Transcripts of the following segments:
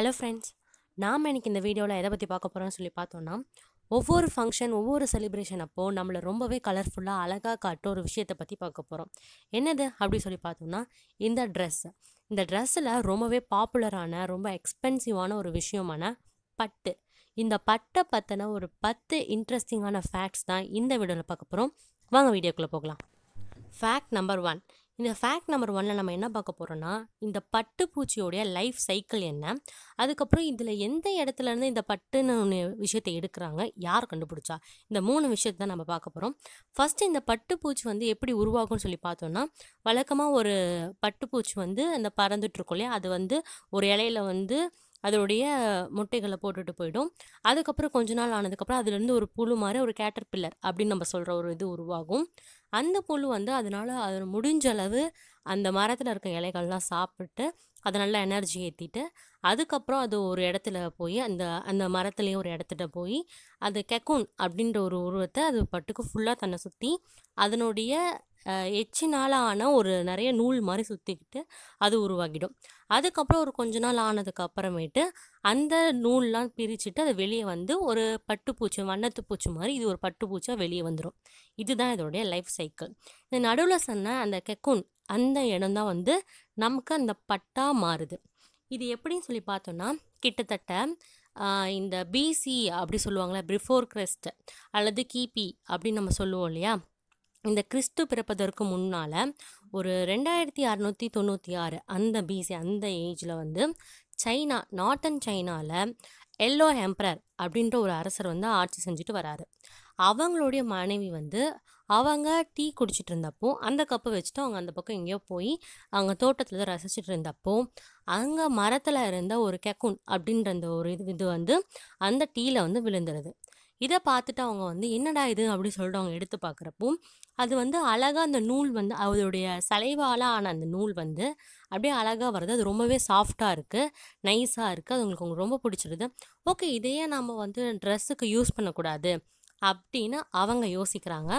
hello friends நாம் எனக்கு இந்த வீடியோவில் எதை பற்றி பார்க்க போகிறோம்னு சொல்லி பார்த்தோன்னா ஒவ்வொரு ஃபங்க்ஷன் ஒவ்வொரு செலிப்ரேஷன் அப்போது நம்மளை ரொம்பவே கலர்ஃபுல்லாக அழகாக காட்டும் ஒரு விஷயத்தை பற்றி பார்க்க போகிறோம் என்னது அப்படி சொல்லி பார்த்தோம்னா இந்த ட்ரெஸ் இந்த ட்ரெஸ்ஸில் ரொம்பவே பாப்புலரான ரொம்ப எக்ஸ்பென்சிவான ஒரு விஷயமான பட்டு இந்த பட்டை பற்றின ஒரு பத்து இன்ட்ரெஸ்டிங்கான ஃபேக்ட்ஸ் தான் இந்த வீடியோவில் பார்க்க போகிறோம் வாங்க வீடியோக்குள்ளே போகலாம் ஃபேக்ட் நம்பர் ஒன் இந்த ஃபேக்ட் நம்பர் ஒனில் நம்ம என்ன பார்க்க போகிறோன்னா இந்த பட்டு பூச்சியோடைய லைஃப் சைக்கிள் என்ன அதுக்கப்புறம் இதில் எந்த இடத்துலேருந்து இந்த பட்டுன்னு விஷயத்தை எடுக்கிறாங்க யார் கண்டுபிடிச்சா இந்த மூணு விஷயத்தை தான் நம்ம பார்க்க போகிறோம் ஃபஸ்ட்டு இந்த பட்டு பூச்சி வந்து எப்படி உருவாகும்னு சொல்லி பார்த்தோன்னா வழக்கமாக ஒரு பட்டுப்பூச்சி வந்து அந்த பறந்துட்டுருக்கோம் இல்லையா அது வந்து ஒரு இலையில வந்து அதோடைய முட்டைகளை போட்டுட்டு போயிடும் அதுக்கப்புறம் கொஞ்ச நாள் ஆனதுக்கப்புறம் அதுலேருந்து ஒரு புழு மாதிரி ஒரு கேட்டர் பில்லர் அப்படின்னு நம்ம சொல்கிற ஒரு இது உருவாகும் அந்த புழு வந்து அதனால் அது முடிஞ்ச அளவு அந்த மரத்தில் இருக்க இலைகள்லாம் சாப்பிட்டு அதை நல்லா எனர்ஜி ஏற்றிட்டு அதுக்கப்புறம் அது ஒரு இடத்துல போய் அந்த அந்த மரத்துலேயும் ஒரு இடத்துல போய் அது கெக்கூன் அப்படின்ற ஒரு உருவத்தை அது பட்டுக்கு ஃபுல்லாக தன்னை சுற்றி அதனுடைய எச்சினால் ஆன ஒரு நிறைய நூல் மாதிரி சுற்றிக்கிட்டு அது உருவாகிடும் அதுக்கப்புறம் ஒரு கொஞ்ச நாள் ஆனதுக்கு அப்புறமேட்டு அந்த நூல்லாம் பிரிச்சுட்டு அது வெளியே வந்து ஒரு பட்டுப்பூச்சி வண்ணத்து பூச்சி மாதிரி இது ஒரு பட்டுப்பூச்சாக வெளியே வந்துடும் இதுதான் இதோடைய லைஃப் சைக்கிள் இந்த நடுவில் சொன்ன அந்த கெக்குன் அந்த இடம் தான் வந்து நமக்கு அந்த பட்டாக மாறுது இது எப்படின்னு சொல்லி பார்த்தோன்னா கிட்டத்தட்ட இந்த பிசி அப்படி சொல்லுவாங்களே பிஃபோர் கிரெஸ்ட் அல்லது கிபி அப்படின்னு நம்ம சொல்லுவோம் இல்லையா இந்த கிறிஸ்து பிறப்பதற்கு முன்னால் ஒரு ரெண்டாயிரத்தி அறநூற்றி தொண்ணூற்றி ஆறு அந்த பிசி அந்த ஏஜில் வந்து சைனா நார்த்தன் சைனாவில் எல்லோ எம்பரர் அப்படின்ற ஒரு அரசர் வந்து ஆட்சி செஞ்சுட்டு வராரு அவங்களுடைய மனைவி வந்து அவங்க டீ குடிச்சிட்டு இருந்தப்போ அந்த கப்பை வச்சுட்டு அவங்க அந்த பக்கம் எங்கேயோ போய் அவங்க தோட்டத்தில் ரசிச்சுட்டு இருந்தப்போ அங்கே மரத்தில் இருந்த ஒரு கெக்குன் அப்படின்ற அந்த ஒரு இது இது வந்து அந்த டீயில் வந்து விழுந்துருது இதை பார்த்துட்டு அவங்க வந்து என்னடா இது அப்படி சொல்லிட்டு அவங்க எடுத்து பார்க்குறப்போ அது வந்து அழகாக அந்த நூல் வந்து அவருடைய சலைவால் ஆன அந்த நூல் வந்து அப்படியே அழகாக வருது அது ரொம்பவே சாஃப்டாக இருக்குது நைஸாக இருக்குது அது உங்களுக்கு ரொம்ப பிடிச்சிருது ஓகே இதையே நம்ம வந்து ட்ரெஸ்ஸுக்கு யூஸ் பண்ணக்கூடாது அப்படின்னு அவங்க யோசிக்கிறாங்க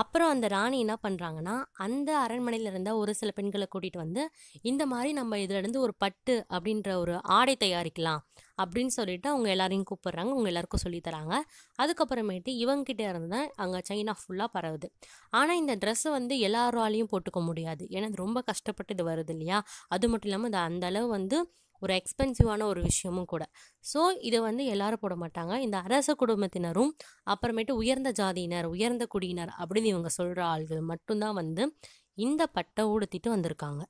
அப்புறம் அந்த ராணி என்ன பண்ணுறாங்கன்னா அந்த அரண்மனையில் இருந்த ஒரு சில பெண்களை கூட்டிகிட்டு வந்து இந்த மாதிரி நம்ம இதிலேருந்து ஒரு பட்டு அப்படின்ற ஒரு ஆடை தயாரிக்கலாம் அப்படின்னு சொல்லிட்டு அவங்க எல்லாரையும் கூப்பிட்றாங்க அவங்க எல்லாருக்கும் சொல்லித்தராங்க அதுக்கப்புறமேட்டு இவங்ககிட்ட இருந்து தான் அங்கே சைனா ஃபுல்லாக பரவுது ஆனால் இந்த ட்ரெஸ்ஸை வந்து எல்லாராலையும் போட்டுக்க முடியாது ஏன்னா ரொம்ப கஷ்டப்பட்டு இது வருது இல்லையா அது மட்டும் இல்லாமல் அந்த அளவு வந்து ஒரு எக்ஸ்பென்சிவான ஒரு விஷயமும் கூட ஸோ இதை வந்து எல்லாரும் போட மாட்டாங்க இந்த அரச குடும்பத்தினரும் அப்புறமேட்டு உயர்ந்த ஜாதியினர் உயர்ந்த குடியினர் அப்படின்னு இவங்க சொல்கிற ஆள்கள் மட்டும்தான் வந்து இந்த பட்டை உடுத்திட்டு வந்திருக்காங்க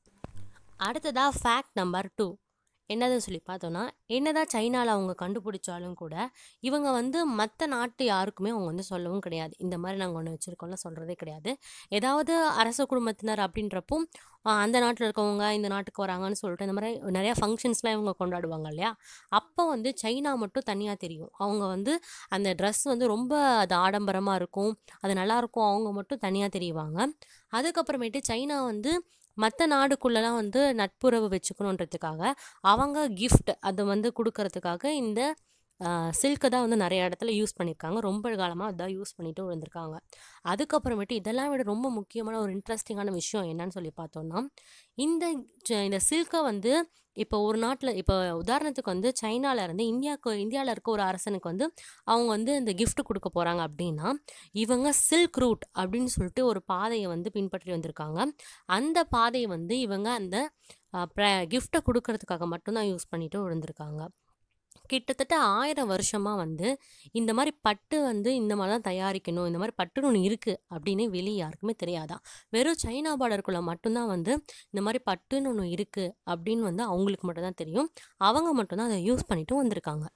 அடுத்ததாக ஃபேக்ட் நம்பர் டூ என்னதுன்னு சொல்லி பார்த்தோன்னா என்னதான் சைனாவில் அவங்க கண்டுபிடிச்சாலும் கூட இவங்க வந்து மற்ற நாட்டு யாருக்குமே அவங்க வந்து சொல்லவும் கிடையாது இந்த மாதிரி நாங்கள் ஒன்று வச்சுருக்கோம்லாம் சொல்கிறதே கிடையாது ஏதாவது அரச குடும்பத்தினர் அப்படின்றப்போ அந்த நாட்டில் இருக்கவங்க இந்த நாட்டுக்கு வராங்கன்னு சொல்லிட்டு இந்த மாதிரி நிறையா ஃபங்க்ஷன்ஸ்லாம் இவங்க கொண்டாடுவாங்க இல்லையா அப்போ வந்து சைனா மட்டும் தனியாக தெரியும் அவங்க வந்து அந்த ட்ரெஸ் வந்து ரொம்ப அது ஆடம்பரமாக இருக்கும் அது நல்லாயிருக்கும் அவங்க மட்டும் தனியாக தெரியுவாங்க அதுக்கப்புறமேட்டு சைனா வந்து மற்ற நாடுக்குள்ளெலாம் வந்து நட்புறவு வச்சுக்கணுன்றதுக்காக அவங்க கிஃப்ட் அதை வந்து கொடுக்கறதுக்காக இந்த சில்க்கு தான் வந்து நிறைய இடத்துல யூஸ் பண்ணியிருக்காங்க ரொம்ப காலமாக அதான் யூஸ் பண்ணிட்டு வந்திருக்காங்க அதுக்கப்புறமேட்டு இதெல்லாம் விட ரொம்ப முக்கியமான ஒரு இன்ட்ரெஸ்டிங்கான விஷயம் என்னன்னு சொல்லி பார்த்தோம்னா இந்த இந்த சில்கை வந்து இப்போ ஒரு நாட்டில் இப்போ உதாரணத்துக்கு வந்து சைனாவில் இருந்து இந்தியாவுக்கு இந்தியாவில் இருக்க ஒரு அரசனுக்கு வந்து அவங்க வந்து இந்த கிஃப்ட் கொடுக்க போகிறாங்க அப்படின்னா இவங்க சில்க் ரூட் அப்படின்னு சொல்லிட்டு ஒரு பாதையை வந்து பின்பற்றி வந்திருக்காங்க அந்த பாதையை வந்து இவங்க அந்த கிஃப்டை கொடுக்கறதுக்காக மட்டும்தான் யூஸ் பண்ணிட்டு இருந்திருக்காங்க கிட்டத்தட்ட ஆயிரம் வருஷமாக வந்து இந்த மாதிரி பட்டு வந்து இந்த மாதிரி தான் தயாரிக்கணும் இந்த மாதிரி பட்டு ஒன்று இருக்குது அப்படின்னு வெளியே யாருக்குமே தெரியாதான் வெறும் சைனா பார்டருக்குள்ளே மட்டும்தான் வந்து இந்த மாதிரி பட்டுன்னு ஒன்று இருக்குது அப்படின்னு வந்து அவங்களுக்கு மட்டும்தான் தெரியும் அவங்க மட்டும்தான் அதை யூஸ் பண்ணிட்டு வந்திருக்காங்க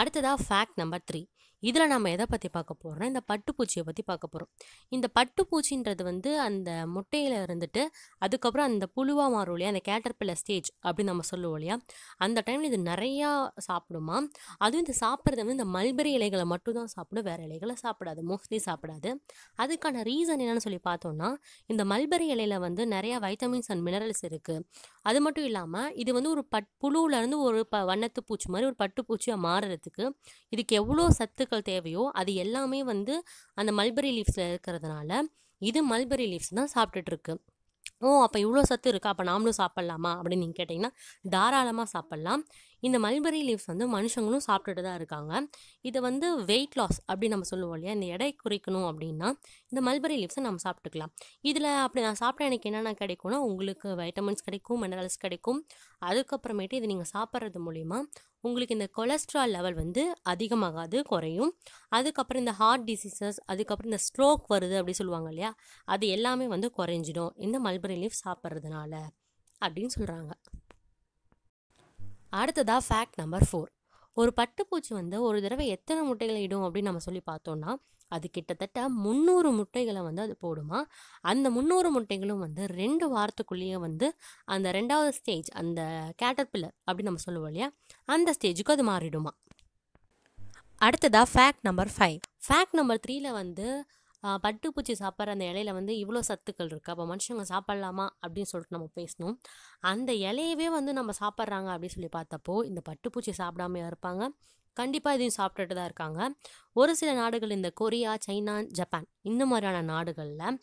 அடுத்ததாக ஃபேக்ட் நம்பர் த்ரீ இதில் நம்ம எதை பற்றி பார்க்க போகிறோம்னா இந்த பட்டுப்பூச்சியை பற்றி பார்க்க போகிறோம் இந்த பட்டுப்பூச்சின்றது வந்து அந்த முட்டையில் இருந்துட்டு அதுக்கப்புறம் அந்த புழுவாக மாறும் இல்லையா அந்த கேட்டர்பில்லர் ஸ்டேஜ் அப்படின்னு நம்ம சொல்லுவோம் இல்லையா அந்த டைமில் இது நிறையா சாப்பிடுமா அதுவும் இந்த சாப்பிட்றது வந்து இந்த மல்பெரி இலைகளை மட்டும்தான் சாப்பிடும் வேறு இலைகளை சாப்பிடாது மோஸ்ட்லி சாப்பிடாது அதுக்கான ரீசன் என்னென்னு சொல்லி பார்த்தோம்னா இந்த மல்பெரி இலையில் வந்து நிறையா வைட்டமின்ஸ் அண்ட் மினரல்ஸ் இருக்குது அது மட்டும் இல்லாமல் இது வந்து ஒரு பட் புழுவிலேருந்து ஒரு ப வண்ணத்து பூச்சி மாதிரி ஒரு பட்டுப்பூச்சியாக மாறுறதுக்கு இதுக்கு எவ்வளோ சத்து சத்துக்கள் தேவையோ அது எல்லாமே வந்து அந்த மல்பெரி லீவ்ஸில் இருக்கிறதுனால இது மல்பெரி லீவ்ஸ் தான் இருக்கு ஓ அப்போ இவ்வளோ சத்து இருக்கா அப்போ நாமளும் சாப்பிட்லாமா அப்படின்னு நீங்கள் கேட்டிங்கன்னா தாராளமாக சாப்பிட்லாம் இந்த மல்பெரி லீவ்ஸ் வந்து மனுஷங்களும் சாப்பிட்டுட்டு தான் இருக்காங்க இதை வந்து வெயிட் லாஸ் அப்படின்னு நம்ம சொல்லுவோம் இல்லையா இந்த எடை குறைக்கணும் அப்படின்னா இந்த மல்பெரி லீவ்ஸை நம்ம சாப்பிட்டுக்கலாம் இதில் அப்படி நான் சாப்பிட்ட எனக்கு என்னென்ன கிடைக்கும்னா உங்களுக்கு வைட்டமின்ஸ் கிடைக்கும் மினரல்ஸ் கிடைக்கும் அதுக்கப்புறமேட்டு இதை நீங்கள் சாப்பிட்றது மூலிமா உங்களுக்கு இந்த கொலஸ்ட்ரால் லெவல் வந்து அதிகமாகாது குறையும் அதுக்கப்புறம் இந்த ஹார்ட் டிசீசஸ் அதுக்கப்புறம் இந்த ஸ்ட்ரோக் வருது அப்படி சொல்லுவாங்க இல்லையா அது எல்லாமே வந்து குறைஞ்சிடும் இந்த மல்பெரி லீஃப் சாப்பிட்றதுனால அப்படின்னு சொல்கிறாங்க அடுத்ததாக ஃபேக்ட் நம்பர் ஃபோர் ஒரு பட்டுப்பூச்சி வந்து ஒரு தடவை எத்தனை முட்டைகளை இடும் அப்படின்னு நம்ம சொல்லி பார்த்தோம்னா அது கிட்டத்தட்ட முந்நூறு முட்டைகளை வந்து அது போடுமா அந்த முந்நூறு முட்டைகளும் வந்து ரெண்டு வாரத்துக்குள்ளேயே வந்து அந்த ரெண்டாவது ஸ்டேஜ் அந்த கேட்டர்பில்லர் அப்படின்னு நம்ம சொல்லுவோம் இல்லையா அந்த ஸ்டேஜுக்கு அது மாறிடுமா அடுத்ததாக fact number five fact number த்ரீயில் வந்து பட்டுப்பூச்சி சாப்பிட்ற அந்த இலையில வந்து இவ்வளோ சத்துக்கள் இருக்குது அப்போ மனுஷங்க சாப்பிட்லாமா அப்படின்னு சொல்லிட்டு நம்ம பேசணும் அந்த இலையவே வந்து நம்ம சாப்பிட்றாங்க அப்படின்னு சொல்லி பார்த்தப்போ இந்த பட்டுப்பூச்சி சாப்பிடாமையா இருப்பாங்க கண்டிப்பாக இதையும் சாப்பிட்டுட்டு தான் இருக்காங்க ஒரு சில நாடுகள் இந்த கொரியா சைனா ஜப்பான் இந்த மாதிரியான நாடுகளில்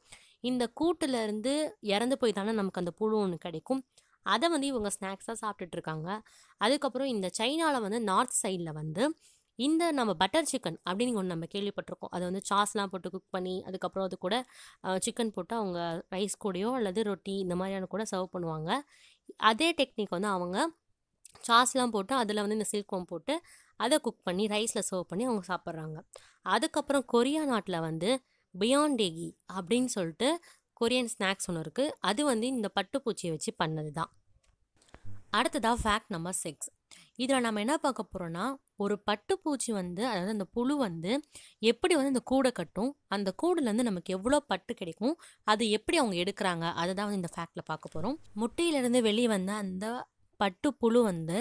இந்த கூட்டிலேருந்து இறந்து போய் தானே நமக்கு அந்த புழு ஒன்று கிடைக்கும் அதை வந்து இவங்க ஸ்நாக்ஸாக சாப்பிட்டுட்டு இருக்காங்க அதுக்கப்புறம் இந்த சைனாவில் வந்து நார்த் சைடில் வந்து இந்த நம்ம பட்டர் சிக்கன் அப்படின்னு ஒன்று நம்ம கேள்விப்பட்டிருக்கோம் அதை வந்து சாஸ்லாம் போட்டு குக் பண்ணி அதுக்கப்புறம் அது கூட சிக்கன் போட்டு அவங்க ரைஸ் கூடயோ அல்லது ரொட்டி இந்த மாதிரியான கூட சர்வ் பண்ணுவாங்க அதே டெக்னிக் வந்து அவங்க சாஸ்லாம் போட்டு அதில் வந்து இந்த சில்க்வம் போட்டு அதை குக் பண்ணி ரைஸில் சர்வ் பண்ணி அவங்க சாப்பிட்றாங்க அதுக்கப்புறம் கொரியா நாட்டில் வந்து பியாண்டேகி அப்படின்னு சொல்லிட்டு கொரியன் ஸ்நாக்ஸ் ஒன்று இருக்குது அது வந்து இந்த பட்டுப்பூச்சியை வச்சு பண்ணது தான் அடுத்ததாக ஃபேக்ட் நம்பர் சிக்ஸ் இதில் நம்ம என்ன பார்க்க போகிறோன்னா ஒரு பட்டுப்பூச்சி வந்து அதாவது அந்த புழு வந்து எப்படி வந்து இந்த கூடை கட்டும் அந்த கூடுலேருந்து நமக்கு எவ்வளோ பட்டு கிடைக்கும் அது எப்படி அவங்க எடுக்கிறாங்க அதை தான் வந்து இந்த ஃபேக்டில் பார்க்க போகிறோம் முட்டையிலேருந்து வெளியே வந்து அந்த பட்டு புழு வந்து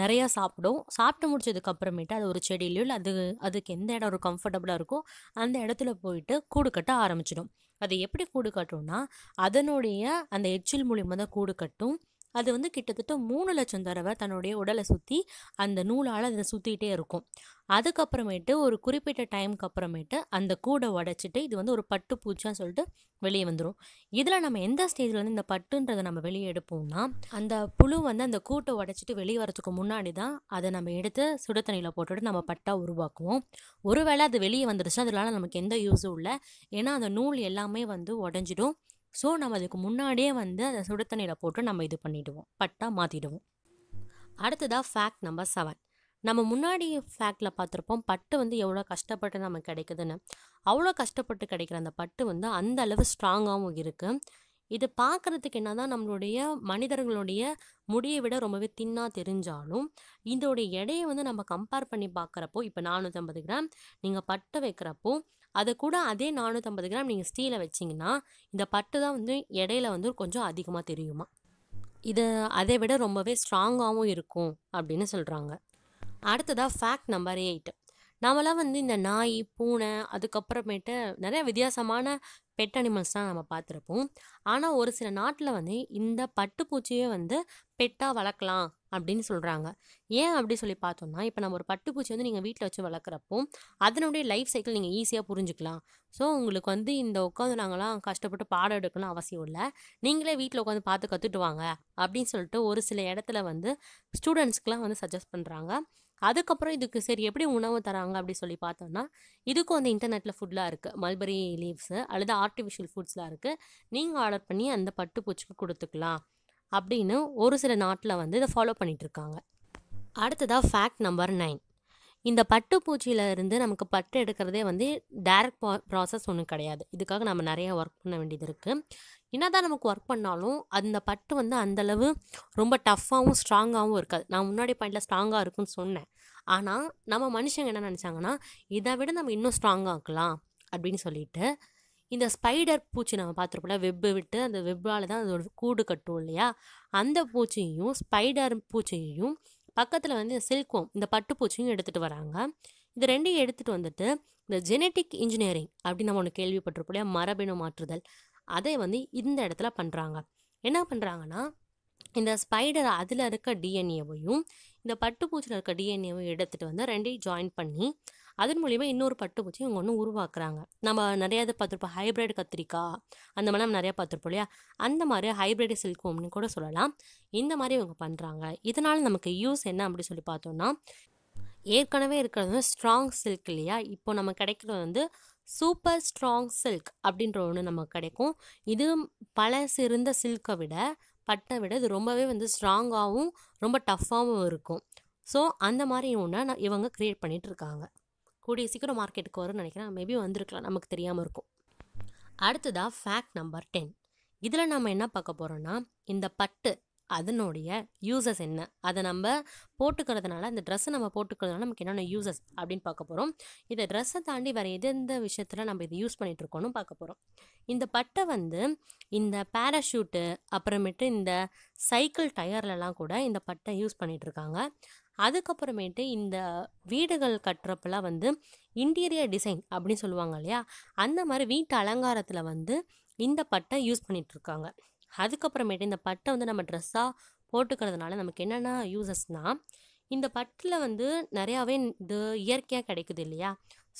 நிறையா சாப்பிடும் சாப்பிட்டு முடிச்சதுக்கு அப்புறமேட்டு அது ஒரு செடியிலையோ இல்லை அது அதுக்கு எந்த இடம் ஒரு கம்ஃபர்டபுளாக இருக்கோ அந்த இடத்துல போயிட்டு கூடு கட்ட ஆரம்பிச்சிடும் அது எப்படி கூடு கட்டும்னா அதனுடைய அந்த எச்சில் மூலியமாக தான் கூடு கட்டும் அது வந்து கிட்டத்தட்ட மூணு லட்சம் தடவை தன்னுடைய உடலை சுற்றி அந்த நூலால் அதை சுற்றிக்கிட்டே இருக்கும் அதுக்கப்புறமேட்டு ஒரு குறிப்பிட்ட டைமுக்கு அப்புறமேட்டு அந்த கூடை உடச்சிட்டு இது வந்து ஒரு பட்டு பூச்சான்னு சொல்லிட்டு வெளியே வந்துடும் இதில் நம்ம எந்த ஸ்டேஜில் வந்து இந்த பட்டுன்றதை நம்ம வெளியே எடுப்போம்னா அந்த புழு வந்து அந்த கூட்டை உடைச்சிட்டு வெளியே வரதுக்கு முன்னாடி தான் அதை நம்ம எடுத்து சுடு தண்ணியில் போட்டுட்டு நம்ம பட்டாக உருவாக்குவோம் ஒருவேளை அது வெளியே வந்துடுச்சு அதனால நமக்கு எந்த யூஸும் இல்லை ஏன்னா அந்த நூல் எல்லாமே வந்து உடஞ்சிடும் ஸோ நம்ம அதுக்கு முன்னாடியே வந்து அதை சுடு தண்ணியில் போட்டு நம்ம இது பண்ணிவிடுவோம் பட்டா மாற்றிடுவோம் அடுத்ததாக ஃபேக்ட் நம்பர் செவன் நம்ம முன்னாடி ஃபேக்டில் பார்த்துருப்போம் பட்டு வந்து எவ்வளோ கஷ்டப்பட்டு நமக்கு கிடைக்குதுன்னு அவ்வளோ கஷ்டப்பட்டு கிடைக்கிற அந்த பட்டு வந்து அந்த அளவு ஸ்ட்ராங்காகவும் இருக்குது இது பார்க்குறதுக்கு என்ன தான் நம்மளுடைய மனிதர்களுடைய முடியை விட ரொம்பவே தின்னாக தெரிஞ்சாலும் இதோடைய எடையை வந்து நம்ம கம்பேர் பண்ணி பார்க்குறப்போ இப்போ நானூற்றம்பது கிராம் நீங்கள் பட்டை வைக்கிறப்போ அதை கூட அதே நானூற்றம்பது கிராம் நீங்கள் ஸ்டீலை வச்சிங்கன்னா இந்த பட்டு தான் வந்து இடையில வந்து கொஞ்சம் அதிகமாக தெரியுமா இது அதை விட ரொம்பவே ஸ்ட்ராங்காகவும் இருக்கும் அப்படின்னு சொல்கிறாங்க அடுத்ததாக ஃபேக்ட் நம்பர் எயிட் நம்மளாம் வந்து இந்த நாய் பூனை அதுக்கப்புறமேட்டு நிறைய வித்தியாசமான பெட் அனிமல்ஸ் தான் நம்ம பார்த்துருப்போம் ஆனால் ஒரு சில நாட்டில் வந்து இந்த பட்டுப்பூச்சியே வந்து பெட்டாக வளர்க்கலாம் அப்படின்னு சொல்கிறாங்க ஏன் அப்படி சொல்லி பார்த்தோம்னா இப்போ நம்ம ஒரு பட்டுப்பூச்சி வந்து நீங்கள் வீட்டில் வச்சு வளர்க்குறப்போ அதனுடைய லைஃப் சைக்கிள் நீங்கள் ஈஸியாக புரிஞ்சுக்கலாம் ஸோ உங்களுக்கு வந்து இந்த உட்காந்து நாங்களாம் கஷ்டப்பட்டு பாடம் எடுக்கணும் அவசியம் இல்லை நீங்களே வீட்டில் உட்காந்து பார்த்து கற்றுட்டு வாங்க அப்படின்னு சொல்லிட்டு ஒரு சில இடத்துல வந்து ஸ்டூடெண்ட்ஸ்க்கெலாம் வந்து சஜஸ்ட் பண்ணுறாங்க அதுக்கப்புறம் இதுக்கு சரி எப்படி உணவு தராங்க அப்படி சொல்லி பார்த்தோம்னா இதுக்கும் வந்து இன்டர்நெட்டில் ஃபுட்லாம் இருக்குது மல்பரி லீவ்ஸு அல்லது ஆர்டிஃபிஷியல் ஃபுட்ஸ்லாம் இருக்குது நீங்கள் ஆர்டர் பண்ணி அந்த பட்டு பூச்சிக்கு கொடுத்துக்கலாம் அப்படின்னு ஒரு சில நாட்டில் வந்து இதை ஃபாலோ பண்ணிகிட்ருக்காங்க அடுத்ததாக ஃபேக்ட் நம்பர் நைன் இந்த பட்டுப்பூச்சியில் இருந்து நமக்கு பட்டு எடுக்கிறதே வந்து டைரக்ட் ப்ராசஸ் ஒன்றும் கிடையாது இதுக்காக நம்ம நிறைய ஒர்க் பண்ண வேண்டியது இருக்குது என்னதான் நமக்கு ஒர்க் பண்ணாலும் அந்த பட்டு வந்து அந்தளவு ரொம்ப டஃப்பாகவும் ஸ்ட்ராங்காகவும் இருக்காது நான் முன்னாடி பாயிண்டில் ஸ்ட்ராங்காக இருக்குன்னு சொன்னேன் ஆனால் நம்ம மனுஷங்க என்ன நினச்சாங்கன்னா இதை விட நம்ம இன்னும் ஸ்ட்ராங்காக்கலாம் அப்படின்னு சொல்லிட்டு இந்த ஸ்பைடர் பூச்சி நம்ம பார்த்துருப்போம்ல வெப்பு விட்டு அந்த வெப்பால் தான் அதோட கூடு கட்டும் இல்லையா அந்த பூச்சியையும் ஸ்பைடர் பூச்சியையும் பக்கத்தில் வந்து சில்கோம் இந்த பட்டுப்பூச்சியும் எடுத்துகிட்டு வராங்க இது ரெண்டையும் எடுத்துகிட்டு வந்துட்டு இந்த ஜெனெட்டிக் இன்ஜினியரிங் அப்படின்னு நம்ம ஒன்று கேள்விப்பட்டிருப்போம் இல்லையா மரபணு மாற்றுதல் அதை வந்து இந்த இடத்துல பண்ணுறாங்க என்ன பண்ணுறாங்கன்னா இந்த ஸ்பைடர் அதில் இருக்க டிஎன்ஏவையும் இந்த பட்டுப்பூச்சியில் இருக்க டிஎன்ஏவையும் எடுத்துகிட்டு வந்து ரெண்டையும் ஜாயின் பண்ணி அதன் மூலிமா இன்னொரு பட்டுப்பூச்சி இவங்க ஒன்று உருவாக்குறாங்க நம்ம நிறையா இது பார்த்துருப்போம் ஹைப்ரிட் கத்திரிக்காய் அந்த மாதிரி நம்ம நிறையா பார்த்துருப்போம் இல்லையா அந்த மாதிரி ஹைப்ரிட் சில்கோம்னு கூட சொல்லலாம் இந்த மாதிரி இவங்க பண்ணுறாங்க இதனால் நமக்கு யூஸ் என்ன அப்படின்னு சொல்லி பார்த்தோம்னா ஏற்கனவே இருக்கிறது ஸ்ட்ராங் சில்க் இல்லையா இப்போ நம்ம கிடைக்கிறது வந்து சூப்பர் ஸ்ட்ராங் சில்க் அப்படின்ற ஒன்று நமக்கு கிடைக்கும் இது பல சிறந்த சில்கை விட பட்டை விட இது ரொம்பவே வந்து ஸ்ட்ராங்காகவும் ரொம்ப டஃப்பாகவும் இருக்கும் ஸோ அந்த மாதிரி ஒன்று இவங்க க்ரியேட் பண்ணிகிட்ருக்காங்க கூடிய சீக்கிரம் மார்க்கெட்டுக்கு வரும்னு நினைக்கிறேன் மேபி வந்திருக்கலாம் நமக்கு தெரியாமல் இருக்கும் அடுத்ததாக ஃபேக்ட் நம்பர் டென் இதில் நம்ம என்ன பார்க்க போகிறோன்னா இந்த பட்டு அதனுடைய யூசஸ் என்ன அதை நம்ம போட்டுக்கிறதுனால இந்த ட்ரெஸ்ஸை நம்ம போட்டுக்கிறதுனால நமக்கு என்னென்ன யூசஸ் அப்படின்னு பார்க்க போகிறோம் இதை ட்ரெஸ்ஸை தாண்டி வேறு எந்த விஷயத்தில் நம்ம இதை யூஸ் பண்ணிகிட்ருக்கோன்னு பார்க்க போகிறோம் இந்த பட்டை வந்து இந்த பேராஷூட்டு அப்புறமேட்டு இந்த சைக்கிள் டயர்லலாம் கூட இந்த பட்டை யூஸ் பண்ணிகிட்ருக்காங்க அதுக்கப்புறமேட்டு இந்த வீடுகள் கட்டுறப்பெல்லாம் வந்து இன்டீரியர் டிசைன் அப்படின்னு சொல்லுவாங்க இல்லையா அந்த மாதிரி வீட்டு அலங்காரத்தில் வந்து இந்த பட்டை யூஸ் பண்ணிகிட்ருக்காங்க அதுக்கப்புறமேட்டு இந்த பட்டை வந்து நம்ம ட்ரெஸ்ஸாக போட்டுக்கிறதுனால நமக்கு என்னென்ன யூசஸ்னால் இந்த பட்டில் வந்து நிறையாவே இது இயற்கையாக கிடைக்குது இல்லையா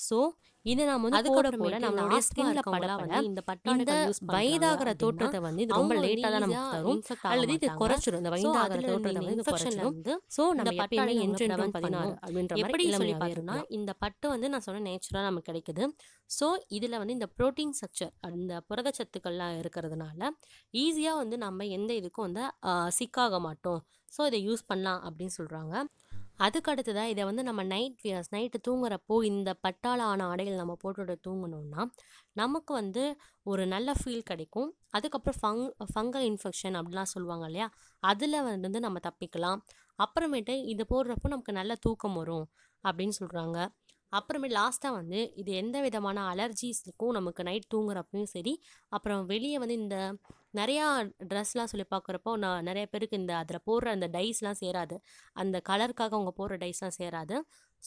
ஸோ இது நாம் வந்து நம்மளுடைய ஸ்கின்ல இந்த பட்டான வயதாகிற தோற்றத்தை வந்து இது ரொம்ப லேட்டாக தான் நமக்கு தரும் அல்லது இது குறைச்சிடும் இந்த வயதாகிற தோற்றத்தை வந்து குறைச்சிடும் ஸோ நம்ம என்று பதினாறு அப்படின்ற எப்படி சொல்லி இந்த பட்டு வந்து நான் சொன்ன நேச்சுரலாக நமக்கு கிடைக்குது ஸோ இதில் வந்து இந்த ப்ரோட்டீன் ஸ்ட்ரக்சர் அந்த புரதச்சத்துக்கள்லாம் இருக்கிறதுனால ஈஸியாக வந்து நம்ம எந்த இதுக்கும் வந்து சிக்காக மாட்டோம் ஸோ இதை யூஸ் பண்ணலாம் அப்படின்னு சொல்கிறாங்க தான் இதை வந்து நம்ம நைட் வியர்ஸ் நைட்டு தூங்குறப்போ இந்த பட்டாளான ஆன ஆடைகள் நம்ம போட்டுட்டு தூங்கணும்னா நமக்கு வந்து ஒரு நல்ல ஃபீல் கிடைக்கும் அதுக்கப்புறம் ஃபங் ஃபங்கல் இன்ஃபெக்ஷன் அப்படிலாம் சொல்லுவாங்க இல்லையா அதில் வந்து நம்ம தப்பிக்கலாம் அப்புறமேட்டு இது போடுறப்போ நமக்கு நல்ல தூக்கம் வரும் அப்படின்னு சொல்கிறாங்க அப்புறமே லாஸ்ட்டாக வந்து இது எந்த விதமான அலர்ஜிஸுக்கும் நமக்கு நைட் தூங்குறப்பையும் சரி அப்புறம் வெளியே வந்து இந்த நிறையா ட்ரெஸ்லாம் சொல்லி பார்க்குறப்போ நான் நிறைய பேருக்கு இந்த அதில் போடுற அந்த டைஸ்லாம் சேராது அந்த கலருக்காக அவங்க போடுற டைஸ்லாம் சேராது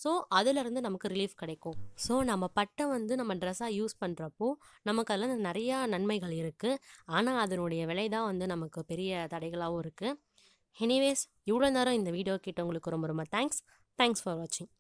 ஸோ அதுலேருந்து நமக்கு ரிலீஃப் கிடைக்கும் ஸோ நம்ம பட்டை வந்து நம்ம ட்ரெஸ்ஸாக யூஸ் பண்ணுறப்போ நமக்கு அதில் நிறையா நன்மைகள் இருக்குது ஆனால் அதனுடைய விலை தான் வந்து நமக்கு பெரிய தடைகளாகவும் இருக்குது எனிவேஸ் இவ்வளோ நேரம் இந்த வீடியோ கேட்டவங்களுக்கு ரொம்ப ரொம்ப தேங்க்ஸ் தேங்க்ஸ் ஃபார் வாட்சிங்